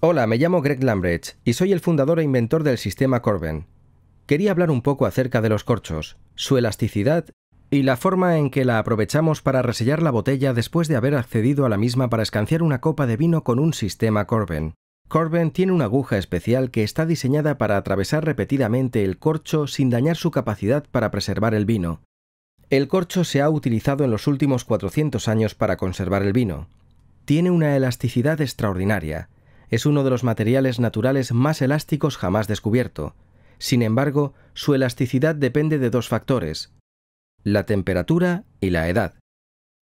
Hola, me llamo Greg Lambrecht y soy el fundador e inventor del sistema Corben. Quería hablar un poco acerca de los corchos, su elasticidad y la forma en que la aprovechamos para resellar la botella después de haber accedido a la misma para escanciar una copa de vino con un sistema Corben. Corben tiene una aguja especial que está diseñada para atravesar repetidamente el corcho sin dañar su capacidad para preservar el vino. El corcho se ha utilizado en los últimos 400 años para conservar el vino. Tiene una elasticidad extraordinaria es uno de los materiales naturales más elásticos jamás descubierto. Sin embargo, su elasticidad depende de dos factores, la temperatura y la edad.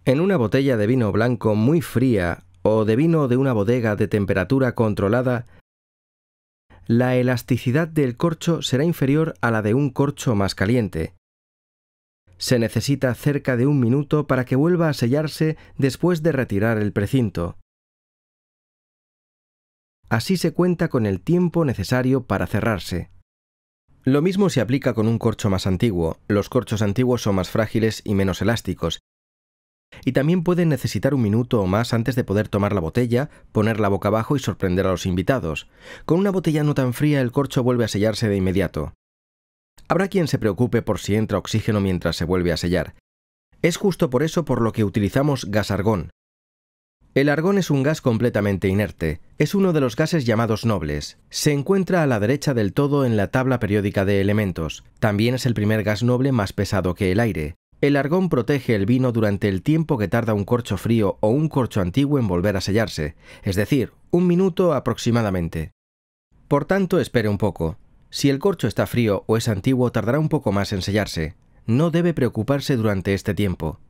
En una botella de vino blanco muy fría o de vino de una bodega de temperatura controlada, la elasticidad del corcho será inferior a la de un corcho más caliente. Se necesita cerca de un minuto para que vuelva a sellarse después de retirar el precinto. Así se cuenta con el tiempo necesario para cerrarse. Lo mismo se aplica con un corcho más antiguo. Los corchos antiguos son más frágiles y menos elásticos. Y también pueden necesitar un minuto o más antes de poder tomar la botella, ponerla boca abajo y sorprender a los invitados. Con una botella no tan fría el corcho vuelve a sellarse de inmediato. Habrá quien se preocupe por si entra oxígeno mientras se vuelve a sellar. Es justo por eso por lo que utilizamos gas argón, el argón es un gas completamente inerte, es uno de los gases llamados nobles. Se encuentra a la derecha del todo en la tabla periódica de elementos. También es el primer gas noble más pesado que el aire. El argón protege el vino durante el tiempo que tarda un corcho frío o un corcho antiguo en volver a sellarse, es decir, un minuto aproximadamente. Por tanto, espere un poco. Si el corcho está frío o es antiguo, tardará un poco más en sellarse. No debe preocuparse durante este tiempo.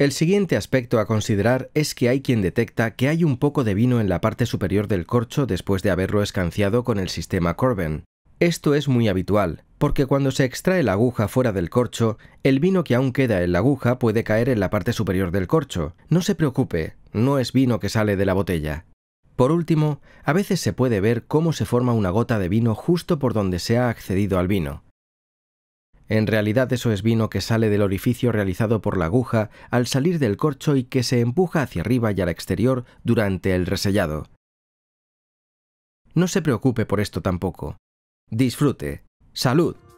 El siguiente aspecto a considerar es que hay quien detecta que hay un poco de vino en la parte superior del corcho después de haberlo escanciado con el sistema Corben. Esto es muy habitual, porque cuando se extrae la aguja fuera del corcho, el vino que aún queda en la aguja puede caer en la parte superior del corcho. No se preocupe, no es vino que sale de la botella. Por último, a veces se puede ver cómo se forma una gota de vino justo por donde se ha accedido al vino. En realidad eso es vino que sale del orificio realizado por la aguja al salir del corcho y que se empuja hacia arriba y al exterior durante el resellado. No se preocupe por esto tampoco. Disfrute. ¡Salud!